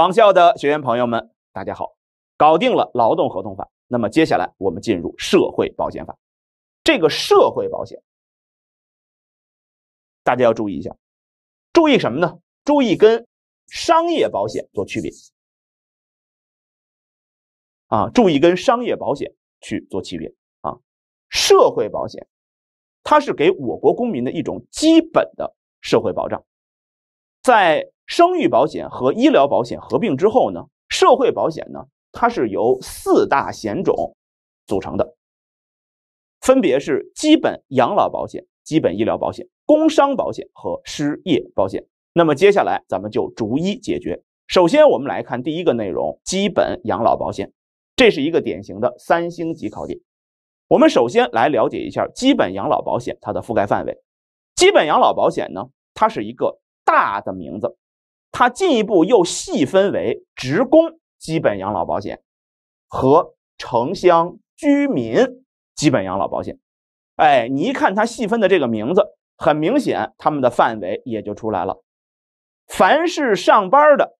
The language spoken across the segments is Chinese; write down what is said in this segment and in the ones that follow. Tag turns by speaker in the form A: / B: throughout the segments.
A: 网校的学员朋友们，大家好！
B: 搞定了劳动合同法，那么接下来我们进入社会保险法。这个社会保险，大家要注意一下，注意什么呢？注意跟商业保险做区别啊！注意跟商业保险去做区别啊！社会保险，
A: 它是给我国公民的一种基本的社会保障，在。生育保险和医疗保险合并之后呢，社会保险呢，它是由四大险种组成的，分别是基本养老保险、基本医疗保险、工伤保险和失业保险。那么接下来咱们就逐一解决。首先，我们来看第一个内容：基本养老保险。这是一个典型的三星级考点。我们首先来了解一下基本养老保险它的覆盖范围。基本养老保险呢，它是一个大的名字。它进一步又细分为职工基本养老保险和城乡居民基本养老保险。哎，你一看它细分的这个名字，很明显它们的范围也就出来了。凡是上班的，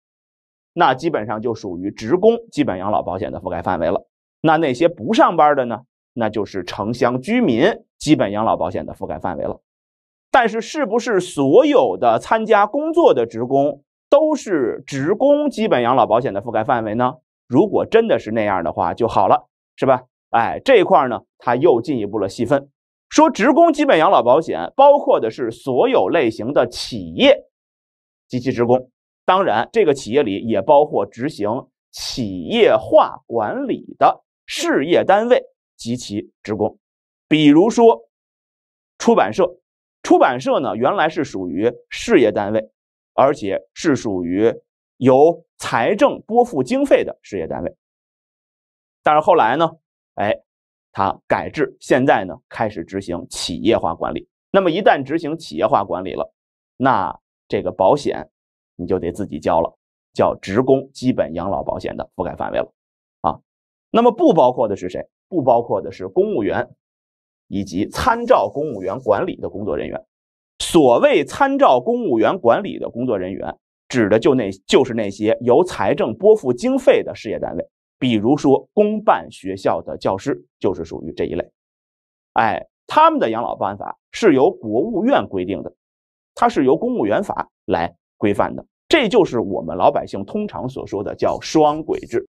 A: 那基本上就属于职工基本养老保险的覆盖范围了。那那些不上班的呢？那就是城乡居民基本养老保险的覆盖范围了。但是，是不是所有的参加工作的职工？都是职工基本养老保险的覆盖范围呢？如果真的是那样的话就好了，是吧？哎，这一块呢，他又进一步了细分，说职工基本养老保险包括的是所有类型的企业及其职工。当然，这个企业里也包括执行企业化管理的事业单位及其职工，比如说出版社。出版社呢，原来是属于事业单位。而且是属于由财政拨付经费的事业单位，但是后来呢，哎，它改制，现在呢开始执行企业化管理。那么一旦执行企业化管理了，那这个保险你就得自己交了，叫职工基本养老保险的覆盖范围了啊。那么不包括的是谁？不包括的是公务员以及参照公务员管理的工作人员。所谓参照公务员管理的工作人员，指的就那，就是那些由财政拨付经费的事业单位，比如说公办学校的教师，就是属于这一类。哎，他们的养老办法是由国务院规定的，它是由《公务员法》来
B: 规范的，这就是我们老百姓通常所说的叫双轨制。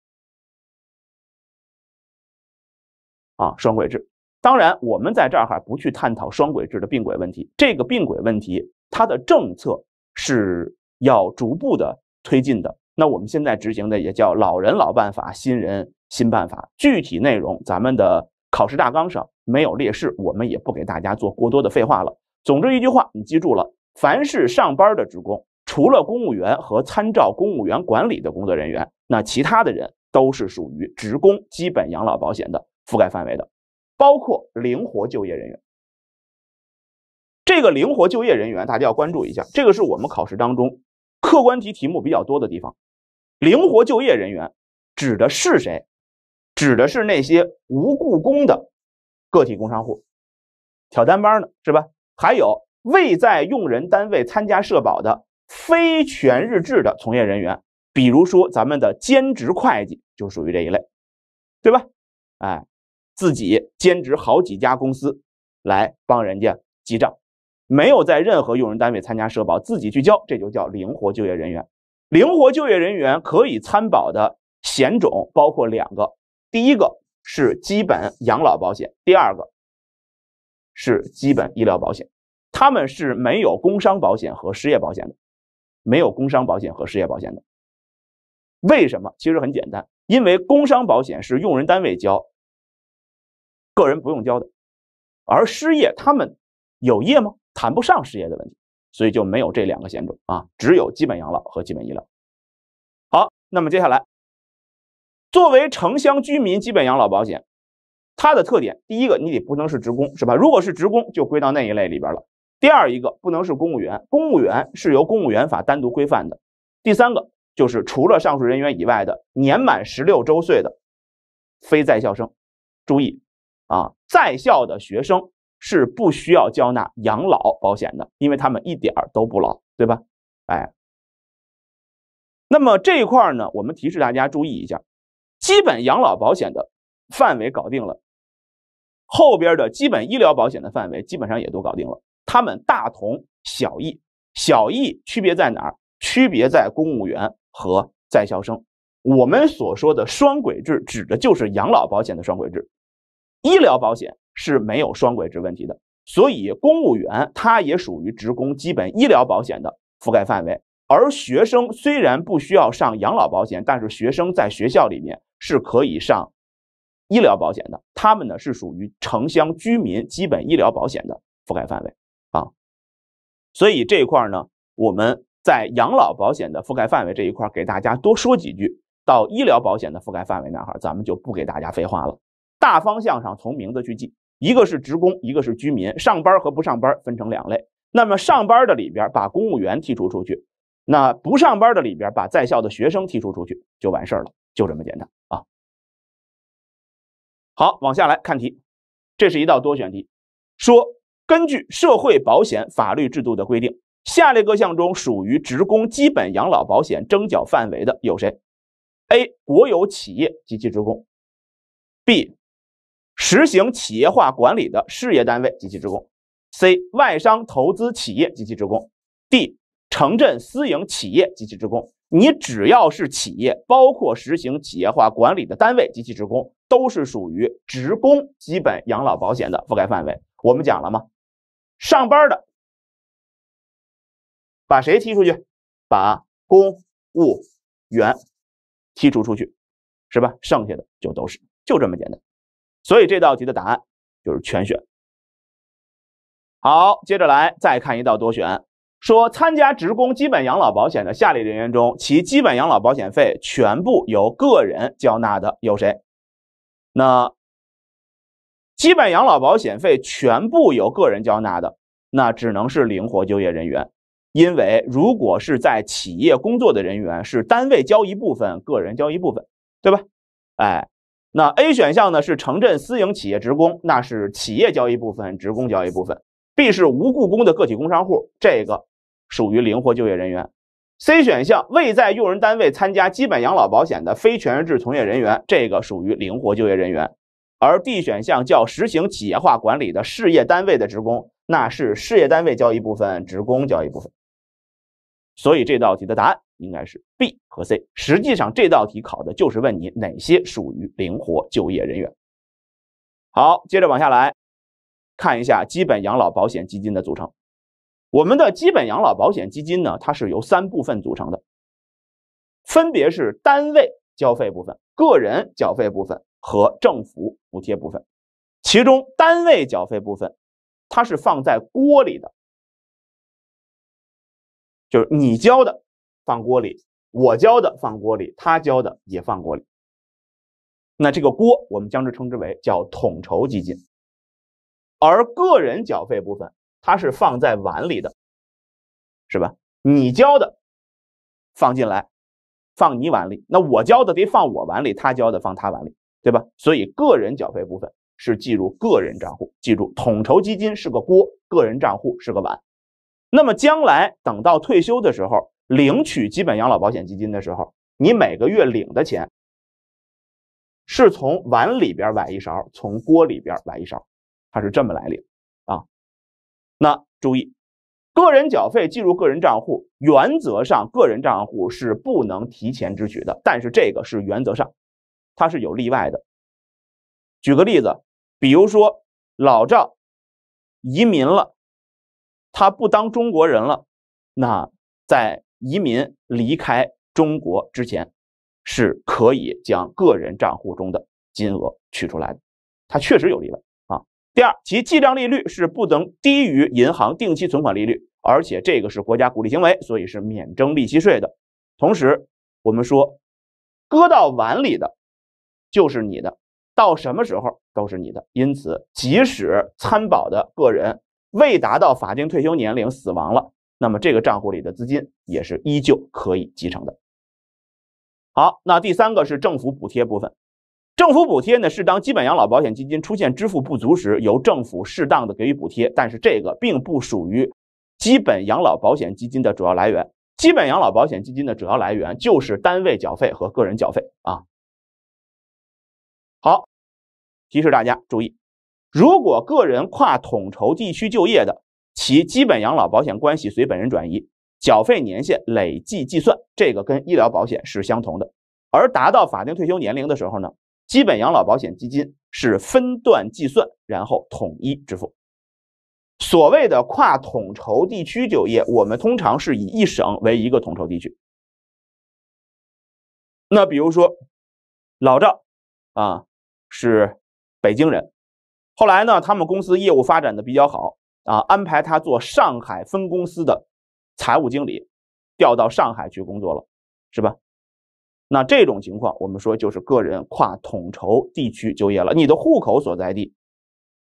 B: 啊，双轨制。当然，我们在这儿哈
A: 不去探讨双轨制的并轨问题。这个并轨问题，它的政策是要逐步的推进的。那我们现在执行的也叫“老人老办法，新人新办法”。具体内容，咱们的考试大纲上没有列示，我们也不给大家做过多的废话了。总之一句话，你记住了：凡是上班的职工，除了公务员和参照公务员管理的工作人员，那其他的人都是属于职工基本养老保险的覆盖范围的。包括灵活就业人员，这个灵活就业人员大家要关注一下，这个是我们考试当中客观题题目比较多的地方。灵活就业人员指的是谁？指的是那些无雇工的个体工商户、挑单班的，是吧？还有未在用人单位参加社保的非全日制的从业人员，比如说咱们的兼职会计就属于这一类，对吧？哎。自己兼职好几家公司，来帮人家记账，没有在任何用人单位参加社保，自己去交，这就叫灵活就业人员。灵活就业人员可以参保的险种包括两个，第一个是基本养老保险，第二个是基本医疗保险。他们是没有工伤保险和失业保险的，没有工伤保险和失业保险的。为什么？其实很简单，因为工伤保险是用人单位交。个人不用交的，而失业他们有业吗？谈不上失业的问题，所以就没有这两个险种啊，只有基本养老和基本医疗。好，那么接下来，作为城乡居民基本养老保险，它的特点，第一个你得不能是职工，是吧？如果是职工，就归到那一类里边了。第二一个不能是公务员，公务员是由公务员法单独规范的。第三个就是除了上述人员以外的年满十六周岁的非在校生，注意。啊，在校的学生是不需要交纳养老保险的，因为他们一点儿都不老，对吧？哎，那么这一块呢，我们提示大家注意一下，基本养老保险的范围搞定了，后边的基本医疗保险的范围基本上也都搞定了，他们大同小异，小异区别在哪儿？区别在公务员和在校生。我们所说的双轨制，指的就是养老保险的双轨制。医疗保险是没有双轨制问题的，所以公务员他也属于职工基本医疗保险的覆盖范围。而学生虽然不需要上养老保险，但是学生在学校里面是可以上医疗保险的。他们呢是属于城乡居民基本医疗保险的覆盖范围啊。所以这一块呢，我们在养老保险的覆盖范围这一块给大家多说几句，到医疗保险的覆盖范围那哈，咱们就不给大家废话了。大方向上从名字去记，一个是职工，一个是居民。上班和不上班分成两类。那么上班的里边把公务员剔除出去，那不上班的里边把在校的学生剔除出去就完事了，就这么简单啊。
B: 好，往下来看题，这是一道多选题，
A: 说根据社会保险法律制度的规定，下列各项中属于职工基本养老保险征缴范围的有谁？A. 国有企业及其职工，B. 实行企业化管理的事业单位及其职工，C 外商投资企业及其职工，D 城镇私营企业及其职工，你只要是企业，包括实行企业化管理的单位及其职工，都是属于职工基本养老保险的覆盖范围。我们讲
B: 了吗？上班的，把谁踢出去？把公务员踢除出去，是吧？剩下的就都是就这么简单。所以这道题的答案就是全选。
A: 好，接着来再看一道多选，说参加职工基本养老保险的下列人员中，其基本养老保险费全部由个人缴纳的有谁？那基本养老保险费全部由个人缴纳的，那只能是灵活就业人员，因为如果是在企业工作的人员，是单位交一部分，个人交一部分，对吧？哎。那 A 选项呢？是城镇私营企业职工，那是企业交一部分，职工交一部分。B 是无雇工的个体工商户，这个属于灵活就业人员。C 选项未在用人单位参加基本养老保险的非全日制从业人员，这个属于灵活就业人员。而 D 选项叫实行企业化管理的事业单位的职工，那是事业单位交一部分，职工交一部分。所以这道题的答案。应该是 B 和 C。实际上，这道题考的就是问你哪些属于灵活就业人员。好，接着往下来，看一下基本养老保险基金的组成。我们的基本养老保险基金呢，它是由三部分组成的，分别是单位缴费部分、个人缴
B: 费部分和政府补贴部分。其中，单位缴费部分，它是放在锅里的，就是你交的。放锅里，我交的放锅里，他交的也放锅里。
A: 那这个锅，我们将之称之为叫统筹基金。而个人缴费部分，它是放在碗里的，是吧？你交的放进来，放你碗里。那我交的得放我碗里，他交的放他碗里，对吧？所以个人缴费部分是计入个人账户。记住，统筹基金是个锅，个人账户是个碗。那么将来等到退休的时候。领取基本养老保险基金的时候，你每个月领的钱是从碗里边崴一勺，从锅里边崴一勺，它是这么来领啊。那注意，个人缴费进入个人账户，原则上个人账户是不能提前支取的。但是这个是原则上，它是有
B: 例外的。举个例子，比如说老赵移民了，他不当中国人了，那在
A: 移民离开中国之前，是可以将个人账户中的金额取出来的。它确实有例外啊。第二，其记账利率是不能低于银行定期存款利率，而且这个是国家鼓励行为，所以是免征利息税的。同时，我们说，搁到碗里的就是你的，到什么时候都是你的。因此，即使参保的个人未达到法定退休年龄死亡了，那么这个账户里的资金也是依旧可以继承的。好，那第三个是政府补贴部分。政府补贴呢是当基本养老保险基金出现支付不足时，由政府适当的给予补贴。但是这个并不属于基本养老保险基金的主要来源。基本养老保险基金的主要来源就是单位缴费和个人缴费啊。好，提示大家注意，如果个人跨统筹地区就业的。其基本养老保险关系随本人转移，缴费年限累计计算，这个跟医疗保险是相同的。而达到法定退休年龄的时候呢，基本养老保险基金是分段计算，然后统一支付。所谓的跨统筹地区就业，我们通常是以一省为一个统
B: 筹地区。那比如说，老赵，啊，是北京人，后来呢，他们公司业务发展的比较
A: 好。啊，安排他做上海分公司的财务经理，调到上海去工作了，是吧？那这种情况，我们说就是个人跨统筹地区就业了。你的户口所在地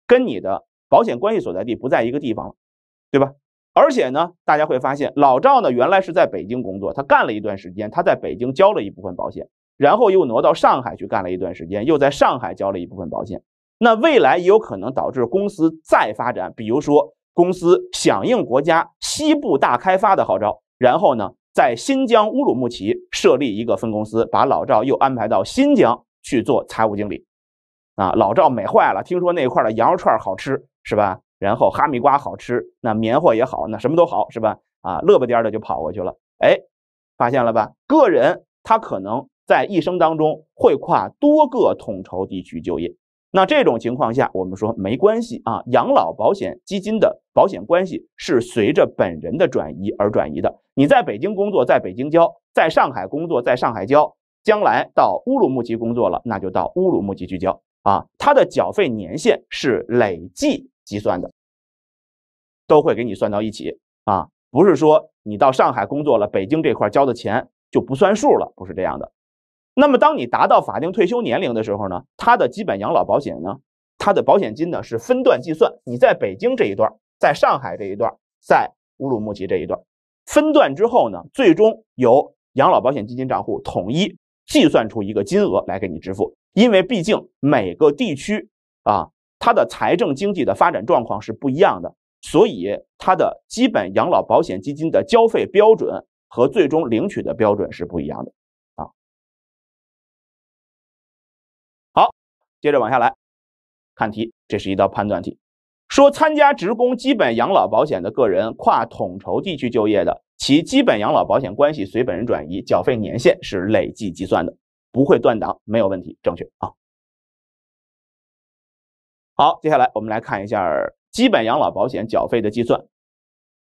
A: 跟你的保险关系所在地不在一个地方了，对吧？而且呢，大家会发现老赵呢，原来是在北京工作，他干了一段时间，他在北京交了一部分保险，然后又挪到上海去干了一段时间，又在上海交了一部分保险。那未来也有可能导致公司再发展，比如说公司响应国家西部大开发的号召，然后呢，在新疆乌鲁木齐设立一个分公司，把老赵又安排到新疆去做财务经理，啊，老赵美坏了，听说那块的羊肉串好吃是吧？然后哈密瓜好吃，那棉花也好，那什么都好是吧？啊，乐不颠的就跑过去了。哎，发现了吧？个人他可能在一生当中会跨多个统筹地区就业。那这种情况下，我们说没关系啊。养老保险基金的保险关系是随着本人的转移而转移的。你在北京工作，在北京交；在上海工作，在上海交；将来到乌鲁木齐工作了，那就到乌鲁木齐去交啊。他的缴费年限是累计计算的，都会给你算到一起啊。不是说你到上海工作了，北京这块交的钱就不算数了，不是这样的。那么，当你达到法定退休年龄的时候呢？它的基本养老保险呢？它的保险金呢是分段计算。你在北京这一段，在上海这一段，在乌鲁木齐这一段，分段之后呢，最终由养老保险基金账户统一计算出一个金额来给你支付。因为毕竟每个地区啊，它的财政经济的发展状况是不一样的，所以它的基本养老保险基金的交费标准和最
B: 终领取的标准是不一样的。接着往下来，看题，这是一道判断题，说参加职
A: 工基本养老保险的个人跨统筹地区就业的，其基本养老保险关系随本人转移，缴费年限是累计计算的，不会断档，没有问题，正确啊。好，接下来我们来看一下基本养老保险缴费的计算，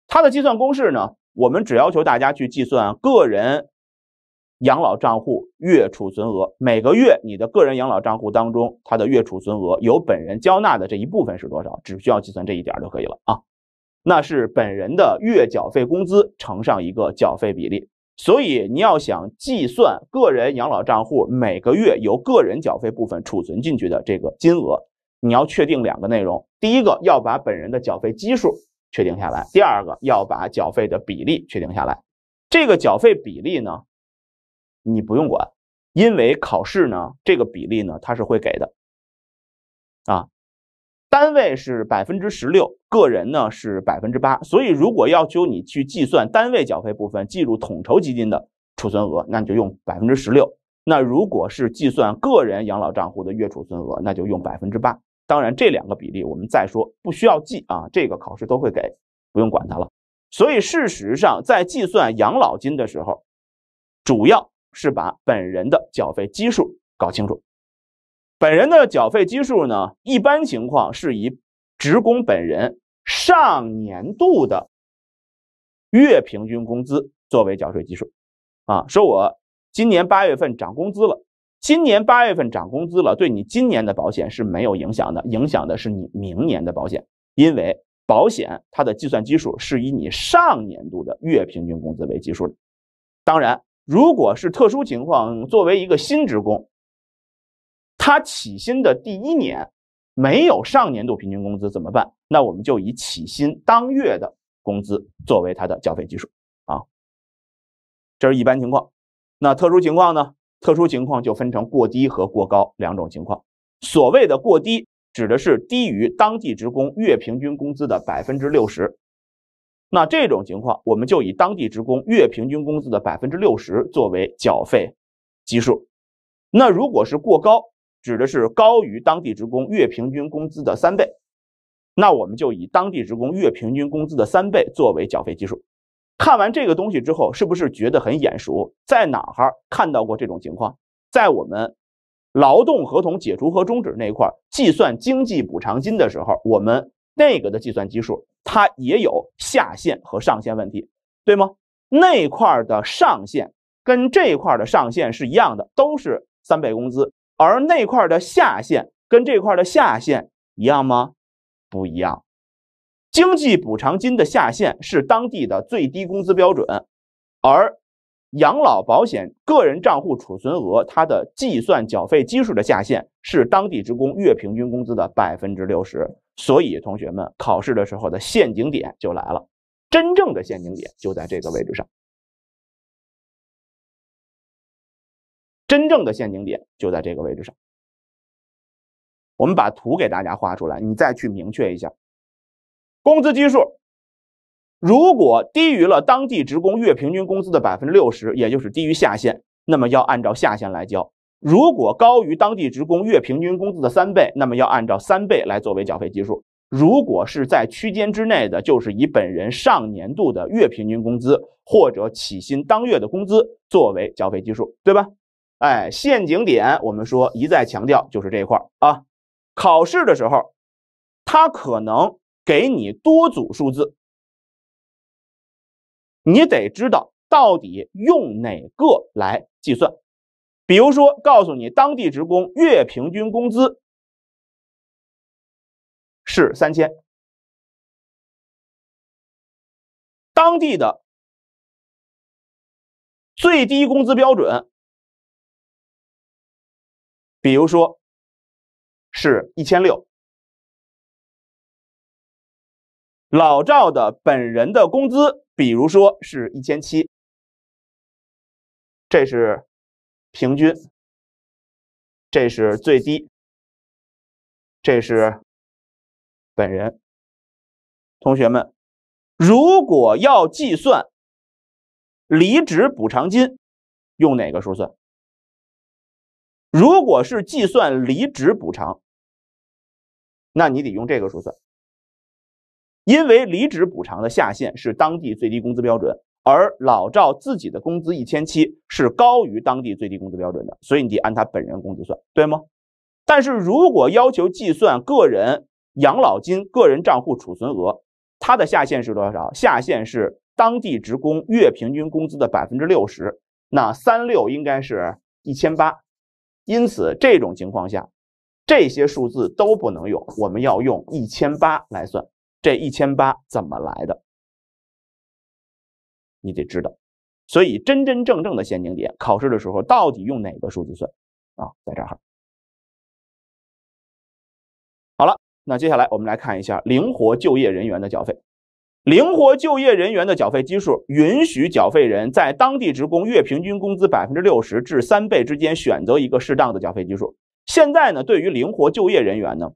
A: 它的计算公式呢，我们只要求大家去计算个人。养老账户月储存额，每个月你的个人养老账户当中，它的月储存额由本人交纳的这一部分是多少？只需要计算这一点就可以了啊。那是本人的月缴费工资乘上一个缴费比例。所以你要想计算个人养老账户每个月由个人缴费部分储存进去的这个金额，你要确定两个内容：第一个要把本人的缴费基数确定下来；第二个要把缴费的比例确定下来。这个缴费比例呢？你不用管，因为考试呢，这个比例呢，它是会给的。啊，单位是百分之十六，个人呢是百分之八。所以，如果要求你去计算单位缴费部分计入统筹基金的储存额，那你就用百分之十六；那如果是计算个人养老账户的月储存额，那就用百分之八。当然，这两个比例我们再说不需要记啊，这个考试都会给，不用管它了。所以，事实上在计算养老金的时候，主要。是把本人的缴费基数搞清楚。本人的缴费基数呢，一般情况是以职工本人上年度的月平均工资作为缴税基数。啊，说我今年八月份涨工资了，今年八月份涨工资了，对你今年的保险是没有影响的，影响的是你明年的保险，因为保险它的计算基数是以你上年度的月平均工资为基数的。当然。如果是特殊情况，作为一个新职工，他起薪的第一年没有上年度平均工资怎么办？那我们就以起薪当月的工资作为他的缴费基数啊。这是一般情况，那特殊情况呢？特殊情况就分成过低和过高两种情况。所谓的过低，指的是低于当地职工月平均工资的百分之六十。那这种情况，我们就以当地职工月平均工资的百分之六十作为缴费基数。那如果是过高，指的是高于当地职工月平均工资的三倍，那我们就以当地职工月平均工资的三倍作为缴费基数。看完这个东西之后，是不是觉得很眼熟？在哪儿看到过这种情况？在我们劳动合同解除和终止那一块计算经济补偿金的时候，我们。那个的计算基数，它也有下限和上限问题，对吗？那块的上限跟这块的上限是一样的，都是三倍工资。而那块的下限跟这块的下限一样吗？不一样。经济补偿金的下限是当地的最低工资标准，而养老保险个人账户储存额它的计算缴费基数的下限是当地职工月平均工资的百分之六十。所以，同学们考试的时候
B: 的陷阱点就来了，真正的陷阱点就在这个位置上。真正的陷阱点就在这个位置上。我们把图给大家画出来，你再去明确一下。
A: 工资基数如果低于了当地职工月平均工资的百分之六十，也就是低于下限，那么要按照下限来交。如果高于当地职工月平均工资的三倍，那么要按照三倍来作为缴费基数；如果是在区间之内的，就是以本人上年度的月平均工资或者起薪当月的工资作为缴费基数，对吧？哎，陷阱点，我们说一再强调
B: 就是这一块儿啊。考试的时候，他可能给你多组数字，你得知道到底用哪个来计算。比如说，告诉你当地职工月平均工资是三千，当地的最低工资标准，比如说是一千六，老赵的本人的工资，比如说是一千七，这是。平均，这是最低，这是本人。同学们，如果要计算离职补偿金，用哪个数算？如果是计算离职补偿，那你得用这个数算，
A: 因为离职补偿的下限是当地最低工资标准。而老赵自己的工资一千七是高于当地最低工资标准的，所以你得按他本人工资算，对吗？但是如果要求计算个人养老金个人账户储存额，它的下限是多少？下限是当地职工月平均工资的百分之六十，那三六应该是一千八。因此，这种情况下，这些数字都不能用，我们要用一千八来算。这一千
B: 八怎么来的？你得知道，所以真真正正的陷阱点，考试的时候到底用哪个数字算啊？在这儿。
A: 好了，那接下来我们来看一下灵活就业人员的缴费。灵活就业人员的缴费基数，允许缴费人在当地职工月平均工资百分之六十至三倍之间选择一个适当的缴费基数。现在呢，对于灵活就业人员呢，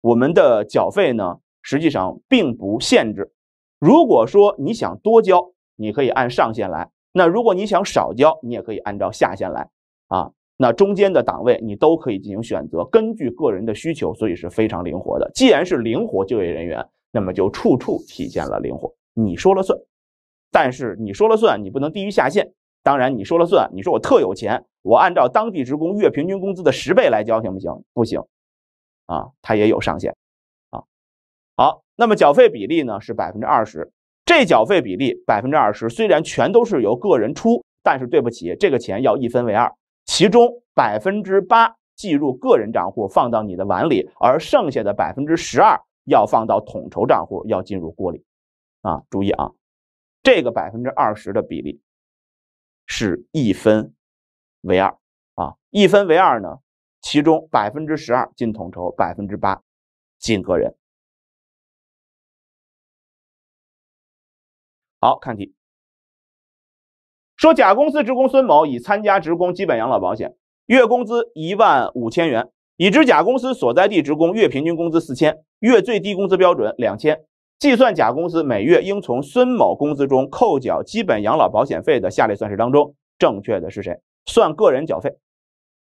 A: 我们的缴费呢，实际上并不限制。如果说你想多交，你可以按上限来，那如果你想少交，你也可以按照下限来啊。那中间的档位你都可以进行选择，根据个人的需求，所以是非常灵活的。既然是灵活就业人员，那么就处处体现了灵活，你说了算。但是你说了算，你不能低于下限。当然你说了算，你说我特有钱，我按照当地职工月平均工资的十倍来交行不行？不行，啊，它也有上限。啊，好，那么缴费比例呢是百分之二十。这缴费比例百分之二十，虽然全都是由个人出，但是对不起，这个钱要一分为二，其中百分之八计入个人账户，放到你的碗里，而剩下的百分之十二要放到统筹账户，要进入锅里。啊，注意啊，这个百分之二十的比例
B: 是一分为二啊，一分为二呢，其中百分之十二进统筹，百分之八进个人。好看题，说甲公司职工孙某已参加职工基本养老保险，月工资一万五千元。
A: 已知甲公司所在地职工月平均工资四千，月最低工资标准两千。计算甲公司每月应从孙某工资中扣缴基本养老保险费的下列算式当中，正确的是谁？算个人缴费。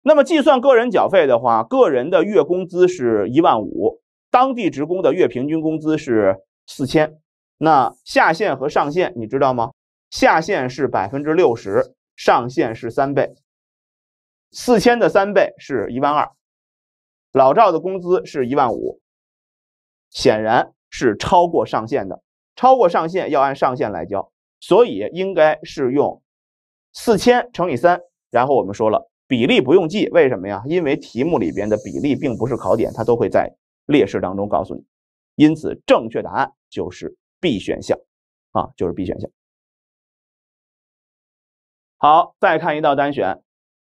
A: 那么计算个人缴费的话，个人的月工资是一万五，当地职工的月平均工资是四千。那下限和上限你知道吗？下限是百分之六十，上限是三倍，四千的三倍是一万二。老赵的工资是一万五，显然是超过上限的。超过上限要按上限来交，所以应该是用四千乘以三。然后我们说了比例不用记，为什么呀？因为题目里边的
B: 比例并不是考点，它都会在列式当中告诉你。因此，正确答案就是。B 选项，啊，就是 B 选项。
A: 好，再看一道单选，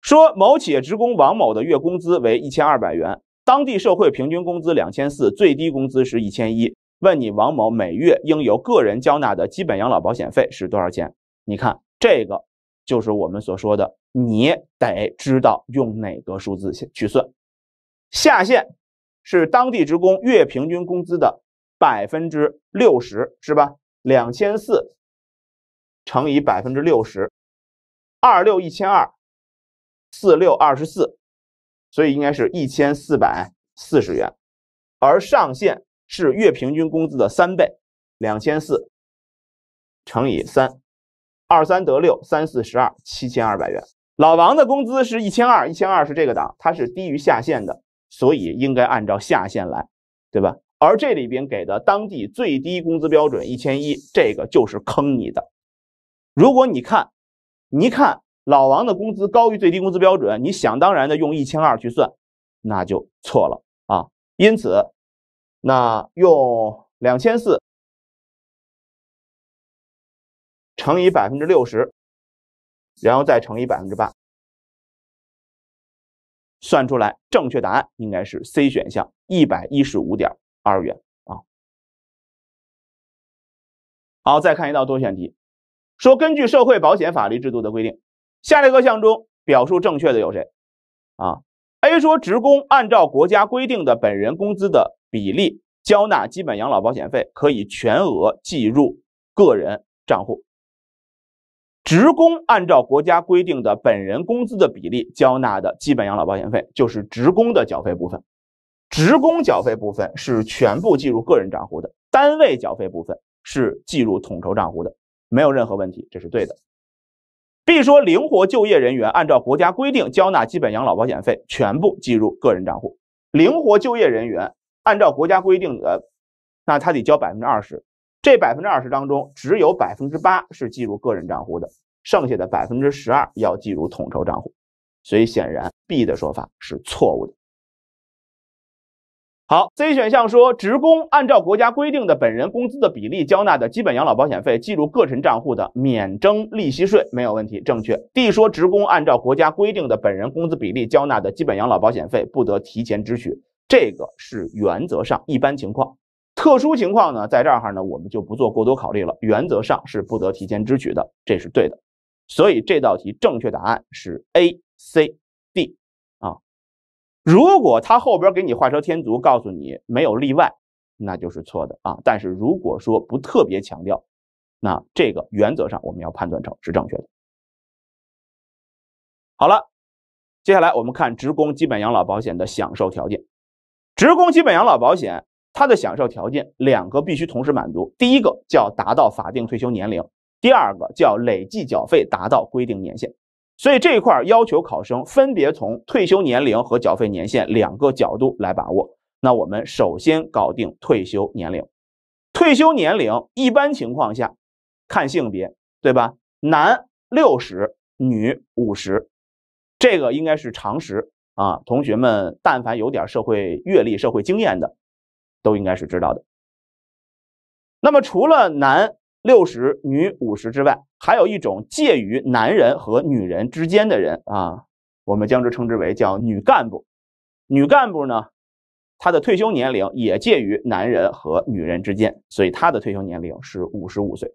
A: 说某企业职工王某的月工资为一千二百元，当地社会平均工资两千四，最低工资是一千一。问你王某每月应由个人交纳的基本养老保险费是多少钱？你看这个就是我们所说的，你得知道用哪个数字去算，下限是当地职工月平均工资的。百分之六十是吧？两千四乘以百分之六十，二六一千二，四六二十四，所以应该是一千四百四十元。而上限是月平均工资的三倍，两千四乘以三，二三得六，三四十二，七千二百元。老王的工资是一千二，一千二是这个档，它是低于下限的，所以应该按照下限来，对吧？而这里边给的当地最低工资标准一千一，这个就是坑你的。如果你看，你看老王的工资高于最低工资标准，你想当然的用一千二去算，那
B: 就错了啊。因此，那用两千四乘以百分之六十，然后再乘以百分之八，算出来正确答案应该是 C 选项一百一十五点。二十元啊！
A: 好，再看一道多选题，说根据社会保险法律制度的规定，下列各项中表述正确的有谁啊？A 说，职工按照国家规定的本人工资的比例缴纳基本养老保险费，可以全额计入个人账户。职工按照国家规定的本人工资的比例缴纳的基本养老保险费，就是职工的缴费部分。职工缴费部分是全部计入个人账户的，单位缴费部分是计入统筹账户的，没有任何问题，这是对的。B 说灵活就业人员按照国家规定交纳基本养老保险费，全部计入个人账户。灵活就业人员按照国家规定的，那他得交百分之二十，这百分之二十当中只有百分之八是计入个人账户的，剩下的百分之十二要计入统筹账户。所以显然 B 的说法是错误的。好，C 选项说，职工按照国家规定的本人工资的比例缴纳的基本养老保险费，计入个人账户的，免征利息税，没有问题，正确。D 说，职工按照国家规定的本人工资比例缴纳的基本养老保险费，不得提前支取，这个是原则上一般情况，特殊情况呢，在这儿哈呢，我们就不做过多考虑了，原则上是不得提前支取的，这是对的。所以这道题正确答案是 A、C。如果他后边给你画蛇添足，告诉你没有例外，那就是错的啊。但是如果说不特别强调，那这个原则上我们要判断成是正确的。好了，接下来我们看职工基本养老保险的享受条件。职工基本养老保险它的享受条件两个必须同时满足：第一个叫达到法定退休年龄，第二个叫累计缴费达到规定年限。所以这一块要求考生分别从退休年龄和缴费年限两个角度来把握。那我们首先搞定退休年龄。退休年龄一般情况下看性别，对吧？男六十，女五十，这个应该是常识啊。同学们，但凡有点社会阅历、社会经验的，都应该是知道的。那么除了男。六十女五十之外，还有一种介于男人和女人之间的人啊，我们将之称之为叫女干部。女干部呢，她的退休年龄也介于男人和女人之间，所以她的退休年龄是五十五岁。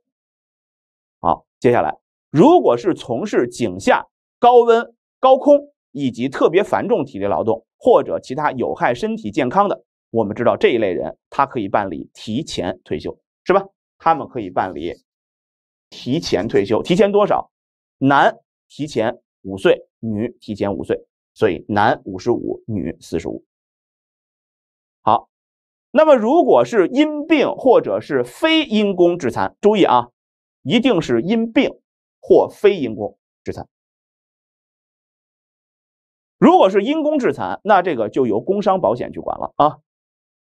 A: 好，接下来，如果是从事井下、高温、高空以及特别繁重体力劳动或者其他有害身体健康的，我们知道这一类人，他可以办理提前退休，是吧？他们可以办理提前退休，提前多少？男提前五岁，女提前五岁，所以男五十五，女四十五。好，那么如果是因病或者是非因公致残，注意啊，一定是因病或非因公致
B: 残。如果是因公致残，那这个就由工伤保险去管了啊。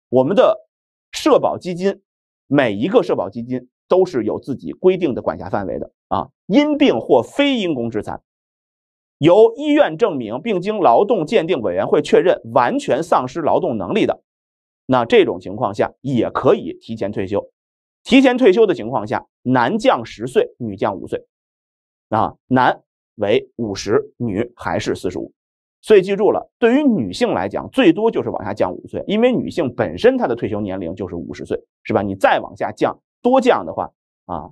B: 我们的社保基金。每一个
A: 社保基金都是有自己规定的管辖范围的啊。因病或非因工致残，由医院证明并经劳动鉴定委员会确认完全丧失劳动能力的，那这种情况下也可以提前退休。提前退休的情况下，男降十岁，女降五岁。啊，男为五十，女还是四十五。所以记住了，对于女性来讲，最多就是往下降五岁，因为女性本身她的退休年龄就是五十岁，是吧？你再往下降多降的话，啊，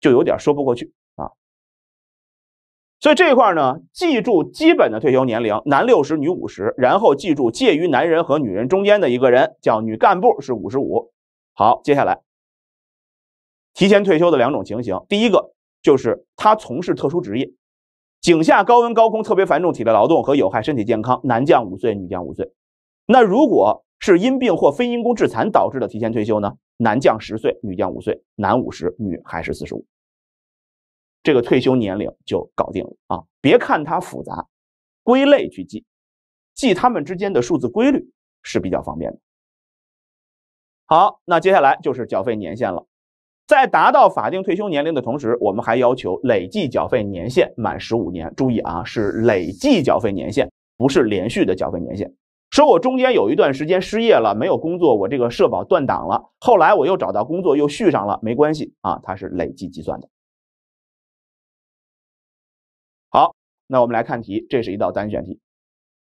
A: 就有点说不过去啊。所以这一块呢，记住基本的退休年龄，男六十，女五十，然后记住介于男人和女人中间的一个人叫女干部是五十五。好，接下来提前退休的两种情形，第一个就是他从事特殊职业。井下、高温、高空、特别繁重体力劳动和有害身体健康，男降五岁，女降五岁。那如果是因病或非因公致残导致的提前退休呢？男降十岁，女降五岁。男五十，女还是四十五。这个退休年龄就搞定了啊！别看它复杂，归类去记，记他们之间的数字规律是比较方便的。好，那接下来就是缴费年限了。在达到法定退休年龄的同时，我们还要求累计缴费年限满十五年。注意啊，是累计缴费年限，不是连续的缴费年限。说我中间有一段时间失业了，没有工作，我这个社保断档了，后来我又找到工作，又续上了，没关系啊，它是累计计算的。好，那我们来看题，这是一道单选题。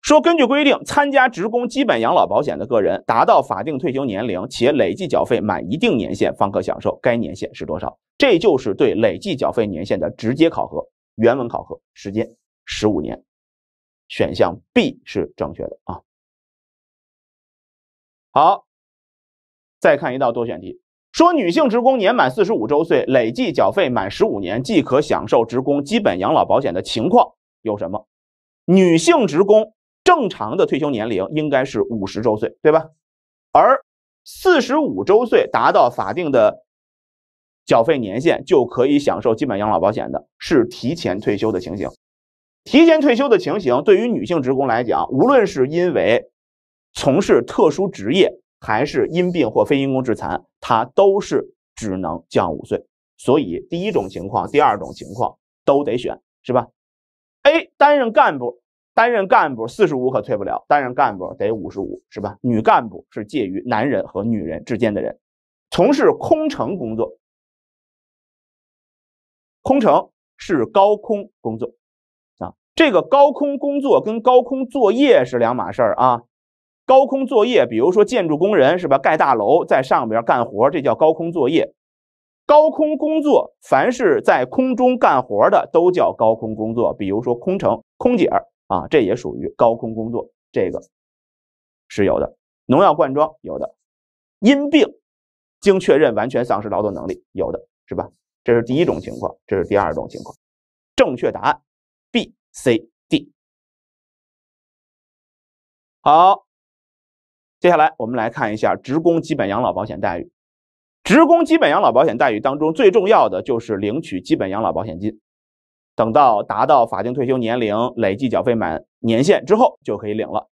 A: 说，根据规定，参加职工基本养老保险的个人，达到法定退休年龄且累计缴费满一定年限方可享受，该年限是多少？这就是对累计缴费年限的直接考核。原文考
B: 核时间十五年，选项 B 是正确的啊。好，再看一道多选题，说女
A: 性职工年满四十五周岁，累计缴费满十五年即可享受职工基本养老保险的情况有什么？女性职工。正常的退休年龄应该是五十周岁，对吧？而四十五周岁达到法定的缴费年限就可以享受基本养老保险的，是提前退休的情形。提前退休的情形对于女性职工来讲，无论是因为从事特殊职业，还是因病或非因工致残，她都是只能降五岁。所以第一种情况、第二种情况都得选，是吧？A 担任干部。担任干部四十五可退不了，担任干部得五十五，是吧？女干部是介于男人和女人之间的人。从事空
B: 乘工作，空乘是高空工作啊。这个高空工作跟高空作业是两码事儿啊。
A: 高空作业，比如说建筑工人是吧？盖大楼在上边干活，这叫高空作业。高空工作，凡是在空中干活的都叫高空工作，比如说空乘、空姐。啊，这也属于高空工作，这个是有的；农药灌装有的；因病经确认完全丧
B: 失劳动能力有的，是吧？这是第一种情况，这是第二种情况。正确答案 B、C、D。好，接下来我们来看一下职工基本养老保险待遇。职工基
A: 本养老保险待遇当中最重要的就是领取基本养老保险金。等到达到法定退休年龄、累计缴费满年限之后，就可以领了。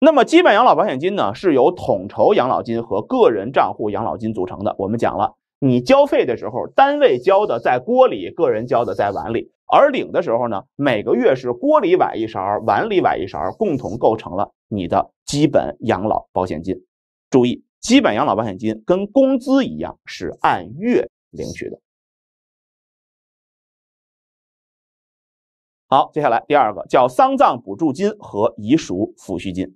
A: 那么基本养老保险金呢，是由统筹养老金和个人账户养老金组成的。我们讲了，你交费的时候，单位交的在锅里，个人交的在碗里，而领的时候呢，每个月是锅里崴一勺，碗里崴一勺，共同构成了你的基本
B: 养老保险金。注意，基本养老保险金跟工资一样，是按月领取的。好，接下来第二个叫丧葬补助金和遗属抚恤金。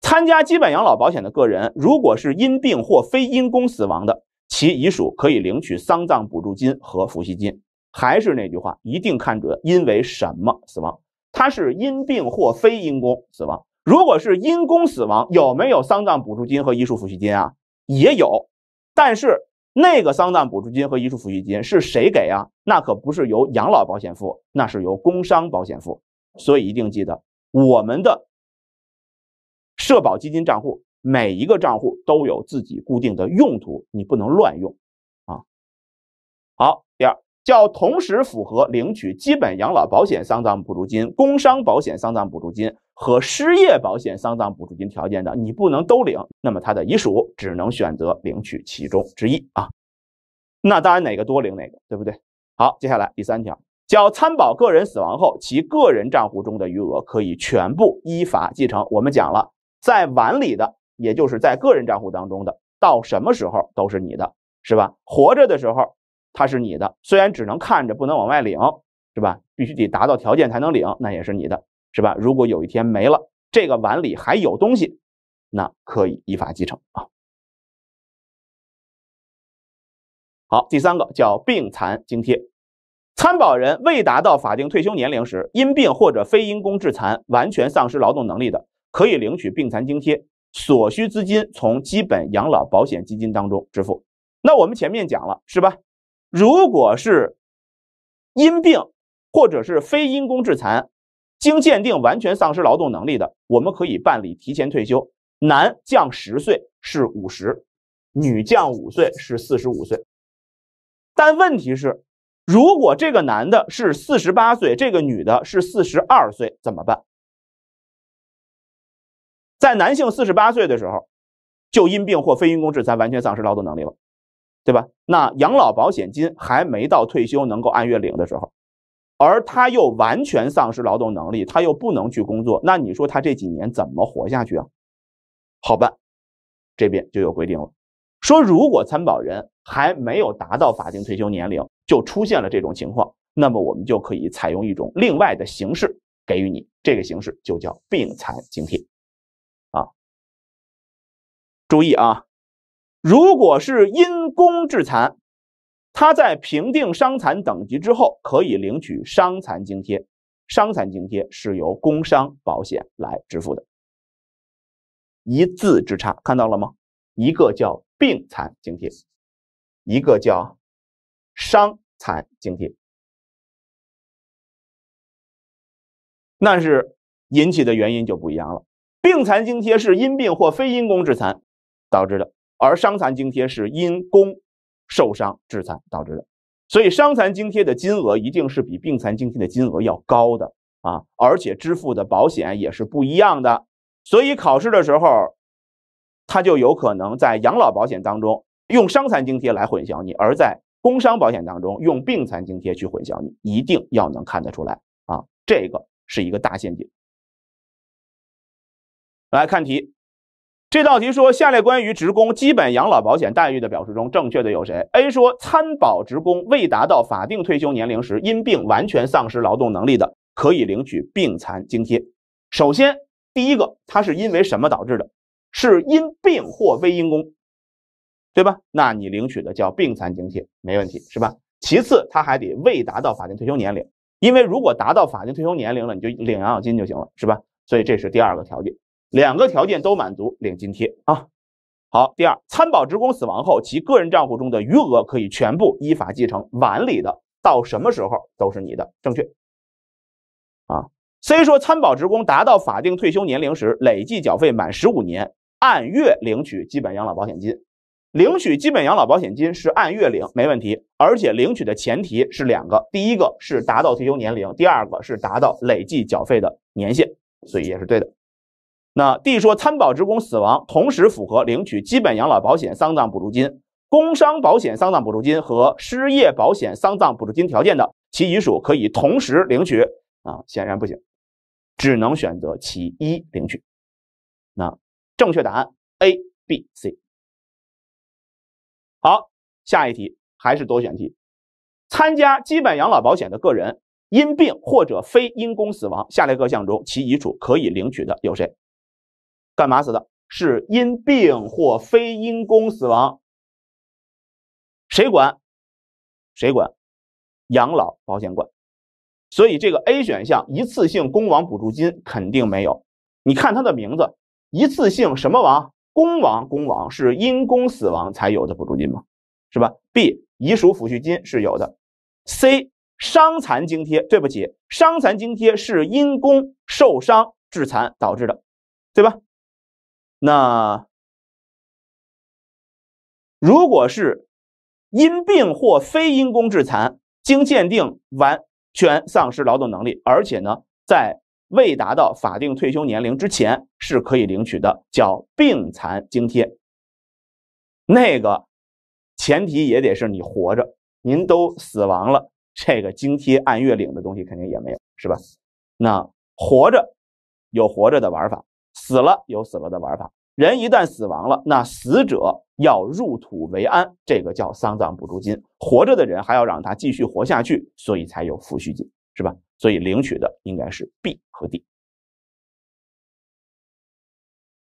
B: 参加
A: 基本养老保险的个人，如果是因病或非因公死亡的，其遗属可以领取丧葬补助金和抚恤金。还是那句话，一定看准，因为什么死亡？他是因病或非因公死亡。如果是因公死亡，有没有丧葬补助金和遗属抚恤金啊？也有，但是。那个丧葬补助金和遗属抚恤金是谁给啊？那可不是由养老保险付，那是由工伤保险付。所以一定记得，我们的社保基金账户每一个账户都有自己固定的用途，你不能乱用，啊。好，第二叫同时符合领取基本养老保险丧葬补助金、工伤保险丧葬补助金。和失业保险丧葬补助金条件的，你不能都领，那么他的遗属只能选择领取其中之一啊。那当然哪个多领哪个，对不对？好，接下来第三条，缴参保个人死亡后，其个人账户中的余额可以全部依法继承。我们讲了，在碗里的，也就是在个人账户当中的，到什么时候都是你的，是吧？活着的时候它是你的，虽然只能看着不能往外领，是吧？必须得达到条
B: 件才能领，那也是你的。是吧？如果有一天没了，这个碗里还有东西，那可以依法继承啊。好，第三个叫病残津贴，参保人未达到法定退休年龄
A: 时，因病或者非因工致残完全丧失劳动能力的，可以领取病残津贴，所需资金从基本养老保险基金当中支付。那我们前面讲了，是吧？如果是因病或者是非因工致残。经鉴定完全丧失劳动能力的，我们可以办理提前退休，男降十岁是五十，女降五岁是四十五岁。但问题是，如果这个男的是四十八岁，这个女的是四十二岁怎么办？在男性四十八岁的时候，就因病或非因工致残完全丧失劳动能力了，对吧？那养老保险金还没到退休能够按月领的时候。而他又完全丧失劳动能力，他又不能去工作，那你说他这几年怎么活下去啊？好办，这边就有规定了，说如果参保人还没有达到法定退休年龄，就出现了这种情况，那么我们就可以采用一种另外的
B: 形式给予你，这个形式就叫病残津贴，啊，注意啊，如果是因公致残。
A: 他在评定伤残等级之后，可以领取伤残津贴。伤残津贴是由工伤保险来支付的。
B: 一字之差，看到了吗？一个叫病残津贴，一个叫伤残津贴。那是引起的原因就不一样了。病残津贴是因病
A: 或非因工致残导致的，而伤残津贴是因工。受伤致残导致的，所以伤残津贴的金额一定是比病残津贴的金额要高的啊，而且支付的保险也是不一样的。所以考试的时候，他就有可能在养老保险当中用伤残津贴来混淆你，而在工伤保险当中用病残津贴去混淆你，一定要能看得出来啊，这个是一个大陷阱。
B: 来看题。
A: 这道题说，下列关于职工基本养老保险待遇的表述中正确的有谁？A 说，参保职工未达到法定退休年龄时，因病完全丧失劳动能力的，可以领取病残津贴。首先，第一个，它是因为什么导致的？是因病或未因工，对吧？那你领取的叫病残津贴，没问题是吧？其次，他还得未达到法定退休年龄，因为如果达到法定退休年龄了，你就领养老金就行了，是吧？所以这是第二个条件。两个条件都满足，领津贴啊。好，第二，参保职工死亡后，其个人账户中的余额可以全部依法继承。碗里的到什么时候都是你的，正确。啊以说参保职工达到法定退休年龄时，累计缴费满十五年，按月领取基本养老保险金。领取基本养老保险金是按月领，没问题。而且领取的前提是两个，第一个是达到退休年龄，第二个是达到累计缴费的年限，所以也是对的。那 D 说，参保职工死亡同时符合领取基本养老保险丧葬补助金、工伤保险丧葬补助金和失业保险丧葬补助金条件的，其遗属可以同时领取。啊，
B: 显然不行，只能选择其一领取。那正确答案 A、B、C。好，下一题还是多选题。参加基本养老保险的个人因病或者非
A: 因公死亡，下列各项中其遗属可以领取的有谁？干嘛死的？
B: 是因病或非因公死亡，谁管？谁管？养老保险管。所以这个 A 选
A: 项一次性工亡补助金肯定没有。你看它的名字，一次性什么亡？工亡，工亡是因公死亡才有的补助金吗？是吧？B 遗属抚恤金是有的。C 伤残津贴，对不起，伤残津
B: 贴是因公受伤致残导致的，对吧？那如果是因
A: 病或非因工致残，经鉴定完全丧失劳动能力，而且呢，在未达到法定退休年龄之前是可以领取的，叫病残津贴。那个前提也得是你活着，您都死亡了，这个津贴按月领的东西肯定也没有，是吧？那活着有活着的玩法。死了有死了的玩法，人一旦死亡了，那死者要入土为安，这个叫丧葬补助金；活着的人还要让他继续活下去，所以才有抚恤金，是吧？所以领取的
B: 应该是 B 和 D。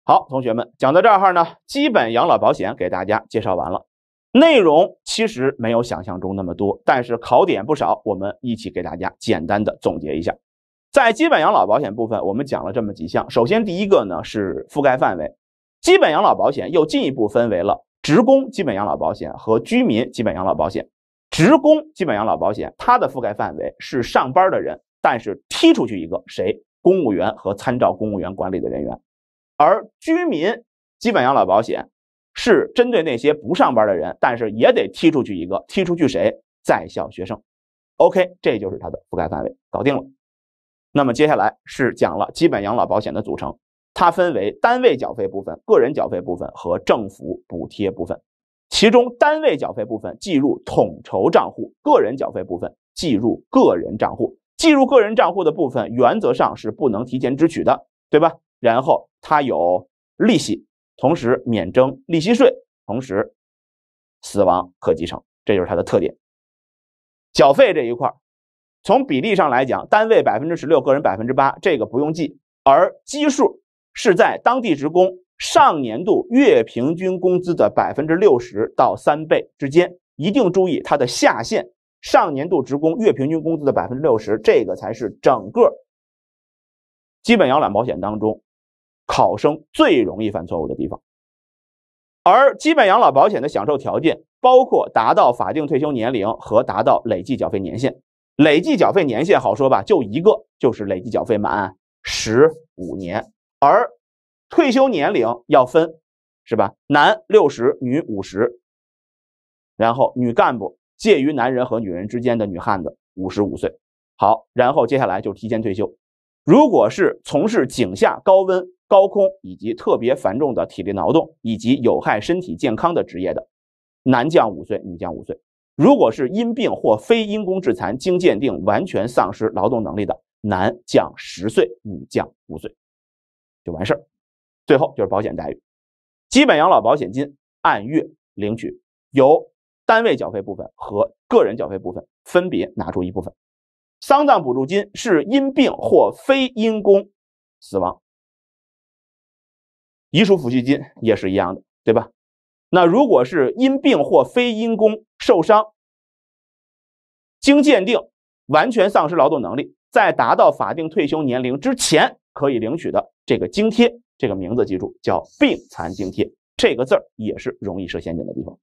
B: 好，同学们讲到这儿哈呢，基本养老保险给大家介绍完了，内容其实
A: 没有想象中那么多，但是考点不少，我们一起给大家简单的总结一下。在基本养老保险部分，我们讲了这么几项。首先，第一个呢是覆盖范围。基本养老保险又进一步分为了职工基本养老保险和居民基本养老保险。职工基本养老保险它的覆盖范围是上班的人，但是踢出去一个谁？公务员和参照公务员管理的人员。而居民基本养老保险是针对那些不上班的人，但是也得踢出去一个，踢出去谁？在校学生。OK，这就是它的覆盖范围，搞定了。那么接下来是讲了基本养老保险的组成，它分为单位缴费部分、个人缴费部分和政府补贴部分。其中单位缴费部分计入统筹账户，个人缴费部分计入个人账户。计入个人账户的部分原则上是不能提前支取的，对吧？然后它有利息，同时免征利息税，同时死亡可继承，这就是它的特点。缴费这一块儿。从比例上来讲，单位百分之十六，个人百分之八，这个不用记。而基数是在当地职工上年度月平均工资的百分之六十到三倍之间，一定注意它的下限，上年度职工月平均工资的百分之六十，这个才是整个基本养老保险当中考生最容易犯错误的地方。而基本养老保险的享受条件包括达到法定退休年龄和达到累计缴费年限。累计缴费年限好说吧，就一个，就是累计缴费满十五年。而退休年龄要分，是吧？男六十，女五十。然后女干部介于男人和女人之间的女汉子五十五岁。好，然后接下来就提前退休。如果是从事井下、高温、高空以及特别繁重的体力劳动以及有害身体健康的职业的，男降五岁，女降五岁。如果是因病或非因公致残，经鉴定完全丧失劳动能力的，男降十岁，女降五岁，就完事儿。最后就是保险待遇，基本养老保险金按月领取，由单位缴费部分和个人缴费部分分别拿出一部分。丧葬补助金是因病或非因公死亡，遗属抚恤金也是一样的，对吧？那如果是因病或非因工受伤，经鉴定完全丧失劳动能力，在达到法定退休年龄之前可以领取的这个津贴，这个名字记住叫病
B: 残津贴，这个字儿也是容易设陷阱的地方。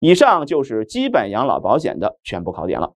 B: 以上就是基本养老保险的全部考点了。